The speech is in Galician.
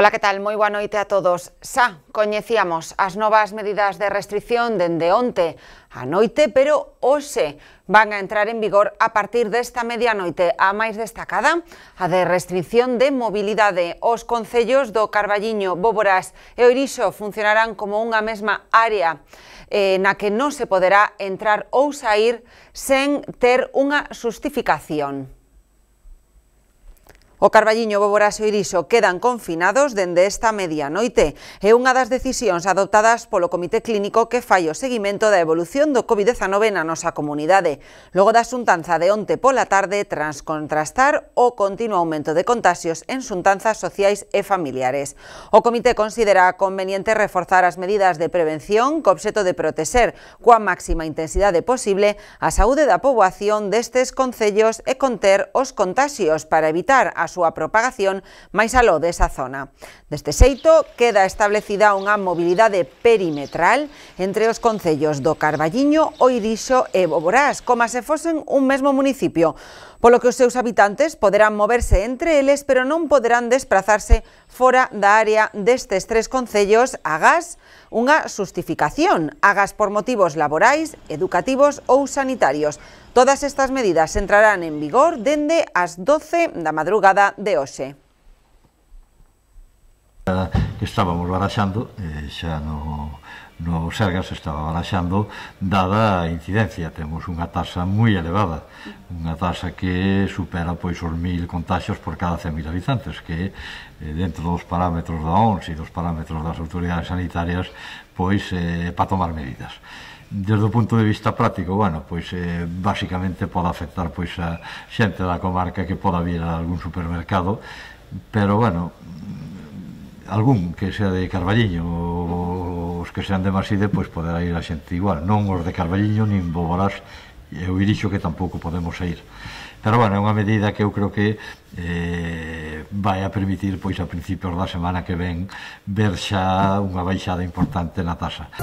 Ola, que tal? Moi boa noite a todos. Xa coñecíamos as novas medidas de restricción dende onte a noite, pero hoxe van a entrar en vigor a partir desta medianoite. A máis destacada, a de restricción de mobilidade. Os concellos do Carballiño, Bóboras e Oirixo funcionarán como unha mesma área eh, na que non se poderá entrar ou sair sen ter unha justificación. O Carballiño, Boboraxo e Iriso quedan confinados dende esta medianoite. É unha das decisións adoptadas polo Comité Clínico que fai o seguimento da evolución do COVID-19 na nosa comunidade. Logo da xuntanza de onte pola tarde, tras contrastar o continuo aumento de contagios en xuntanzas sociais e familiares. O Comité considera conveniente reforzar as medidas de prevención co obxeto de protexer coa máxima intensidade posible a saúde da poboación destes concellos e conter os contagios para evitar a súa propagación máis aló desa zona. Deste xeito, queda establecida unha mobilidade perimetral entre os concellos do Carballiño, Oirixo e Boborás, como se fosen un mesmo municipio, polo que os seus habitantes poderán moverse entre eles, pero non poderán desplazarse fora da área destes tres concellos a gas unha justificación, a gas por motivos laborais, educativos ou sanitarios. Todas estas medidas entrarán en vigor dende as 12 da madrugada de hoxe esta que estábamos baraxando, eh, xa no, no Sergas estaba baraxando, dada a incidencia. Temos unha tasa moi elevada, unha tasa que supera pois os mil contagios por cada 100.000 habitantes, que eh, dentro dos parámetros da ONS e dos parámetros das autoridades sanitarias, pois eh, para tomar medidas desde o punto de vista práctico, bueno, pois eh, basicamente pode afectar pois a xente da comarca que poda vir a algún supermercado, pero bueno, algún que sea de Carballiño os que sean de Maside pois poderá ir a xente igual non os de Carballiño nin Boborás eu Irixo que tampouco podemos ir pero bueno, é unha medida que eu creo que eh, vai a permitir pois a principios da semana que ven ver xa unha baixada importante na tasa